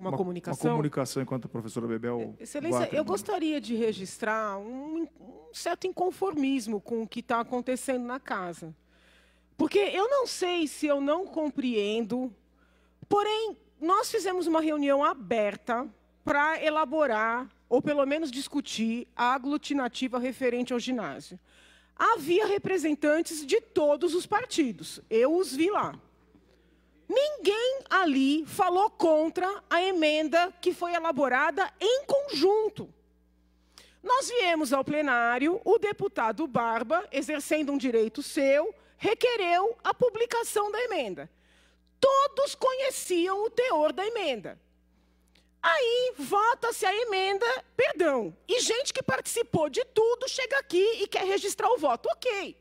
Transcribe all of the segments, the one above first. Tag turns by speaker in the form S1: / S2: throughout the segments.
S1: uma, uma, comunicação. Uma comunicação enquanto a professora Bebel. É, Excelência, eu gostaria de registrar um, um certo inconformismo com o que está acontecendo na casa. Porque eu não sei se eu não compreendo, porém, nós fizemos uma reunião aberta para elaborar, ou pelo menos discutir, a aglutinativa referente ao ginásio. Havia representantes de todos os partidos, eu os vi lá. Ninguém ali falou contra a emenda que foi elaborada em conjunto. Nós viemos ao plenário, o deputado Barba, exercendo um direito seu, requereu a publicação da emenda. Todos conheciam o teor da emenda. Aí vota-se a emenda, perdão, e gente que participou de tudo chega aqui e quer registrar o voto. Ok.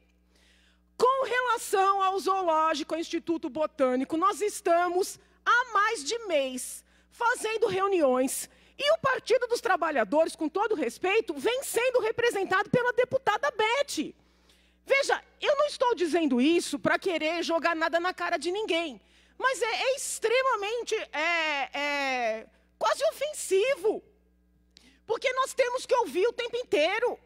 S1: Com relação ao zoológico, ao Instituto Botânico, nós estamos há mais de mês fazendo reuniões e o Partido dos Trabalhadores, com todo respeito, vem sendo representado pela deputada Beth. Veja, eu não estou dizendo isso para querer jogar nada na cara de ninguém, mas é, é extremamente, é, é, quase ofensivo, porque nós temos que ouvir o tempo inteiro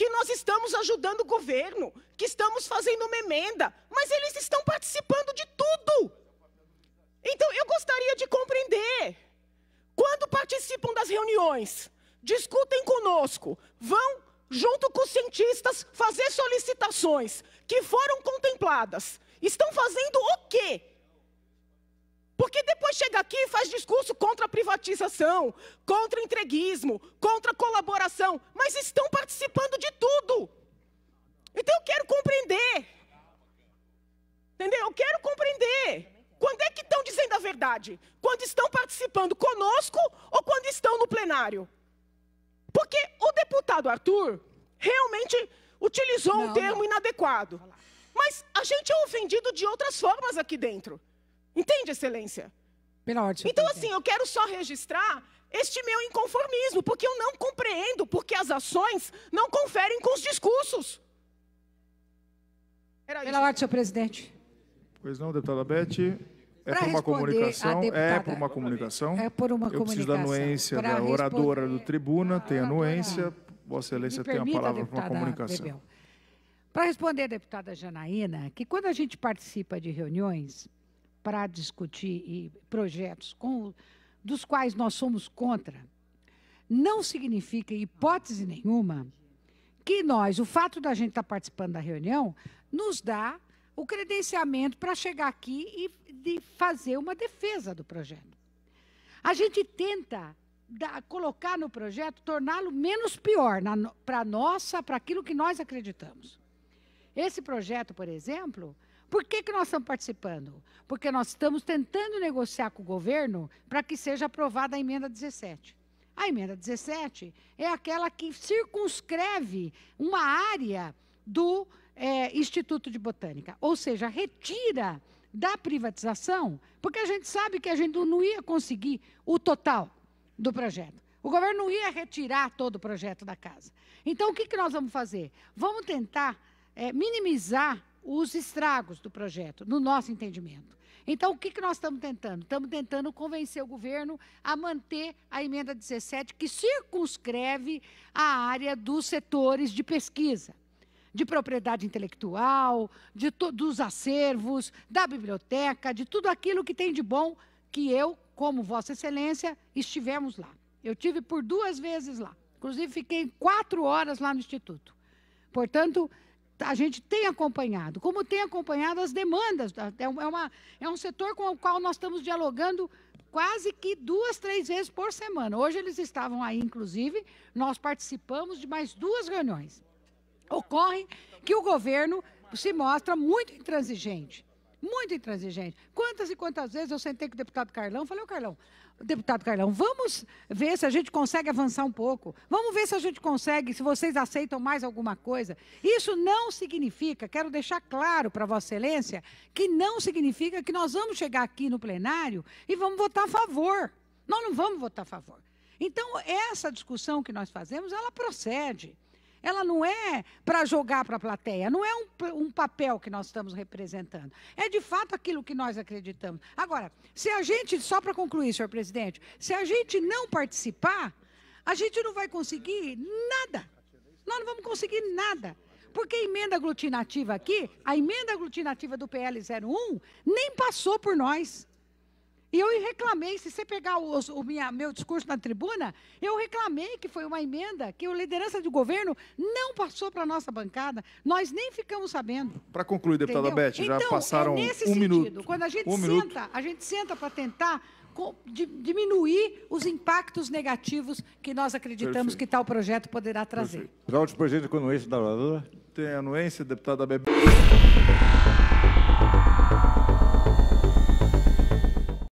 S1: que nós estamos ajudando o governo, que estamos fazendo uma emenda, mas eles estão participando de tudo. Então, eu gostaria de compreender. Quando participam das reuniões, discutem conosco, vão junto com os cientistas fazer solicitações que foram contempladas. Estão fazendo o quê? Depois chega aqui e faz discurso contra a privatização, contra o entreguismo, contra a colaboração, mas estão participando de tudo. Então eu quero compreender. Entendeu? Eu quero compreender. Quando é que estão dizendo a verdade? Quando estão participando conosco ou quando estão no plenário? Porque o deputado Arthur realmente utilizou não, um termo não. inadequado. Mas a gente é ofendido de outras formas aqui dentro. Entende, Excelência? Pela ordem. Então, assim, eu quero só registrar este meu inconformismo, porque eu não compreendo porque as ações não conferem com os discursos. Era Pela isso.
S2: ordem, senhor presidente. Pois não, deputada Bete. É por uma comunicação. É por uma
S1: comunicação. É por uma eu comunicação. Eu preciso da anuência pra da oradora do tribuna, tem ah, anuência. Vossa Excelência tem a palavra para uma comunicação.
S2: Para responder, deputada Janaína, que quando a gente participa de reuniões, para discutir projetos com, dos quais nós somos contra, não significa, em hipótese nenhuma, que nós, o fato da gente estar tá participando da reunião, nos dá o credenciamento para chegar aqui e fazer uma defesa do projeto. A gente tenta da, colocar no projeto, torná-lo menos pior para nossa, para aquilo que nós acreditamos. Esse projeto, por exemplo, por que, que nós estamos participando? Porque nós estamos tentando negociar com o governo para que seja aprovada a emenda 17. A emenda 17 é aquela que circunscreve uma área do é, Instituto de Botânica, ou seja, retira da privatização, porque a gente sabe que a gente não ia conseguir o total do projeto. O governo não ia retirar todo o projeto da casa. Então, o que, que nós vamos fazer? Vamos tentar é, minimizar os estragos do projeto, no nosso entendimento. Então, o que, que nós estamos tentando? Estamos tentando convencer o governo a manter a emenda 17, que circunscreve a área dos setores de pesquisa, de propriedade intelectual, de dos acervos, da biblioteca, de tudo aquilo que tem de bom que eu, como Vossa Excelência, estivemos lá. Eu tive por duas vezes lá. Inclusive, fiquei quatro horas lá no Instituto. Portanto, Tá, a gente tem acompanhado, como tem acompanhado as demandas. Tá, é, é, uma, é um setor com o qual nós estamos dialogando quase que duas, três vezes por semana. Hoje eles estavam aí, inclusive, nós participamos de mais duas reuniões. Ocorre que o governo se mostra muito intransigente. Muito intransigente. Quantas e quantas vezes eu sentei com o deputado Carlão, falei, ô Carlão, deputado Carlão, vamos ver se a gente consegue avançar um pouco. Vamos ver se a gente consegue, se vocês aceitam mais alguma coisa. Isso não significa, quero deixar claro para Vossa Excelência, que não significa que nós vamos chegar aqui no plenário e vamos votar a favor. Nós não vamos votar a favor. Então, essa discussão que nós fazemos, ela procede. Ela não é para jogar para a plateia, não é um, um, papel que nós estamos representando. É de fato aquilo que nós acreditamos. Agora, se a gente, só para concluir, senhor presidente, se a gente não participar, a gente não vai conseguir nada. Nós não vamos conseguir nada. Porque a emenda aglutinativa aqui, a emenda aglutinativa do PL 01, nem passou por nós. E eu reclamei, se você pegar o, o minha, meu discurso na tribuna, eu reclamei que foi uma emenda que a liderança do governo não passou para a nossa bancada. Nós nem ficamos sabendo.
S1: Para concluir, deputada Beth, já então, é passaram é nesse um sentido. minuto. Quando a gente um senta, minuto.
S2: a gente senta para tentar diminuir os impactos negativos que nós acreditamos Perfeito. que tal projeto poderá trazer.
S1: Perfeito. Já o presidente com anuência da oradora. Tem anuência, deputada Beth.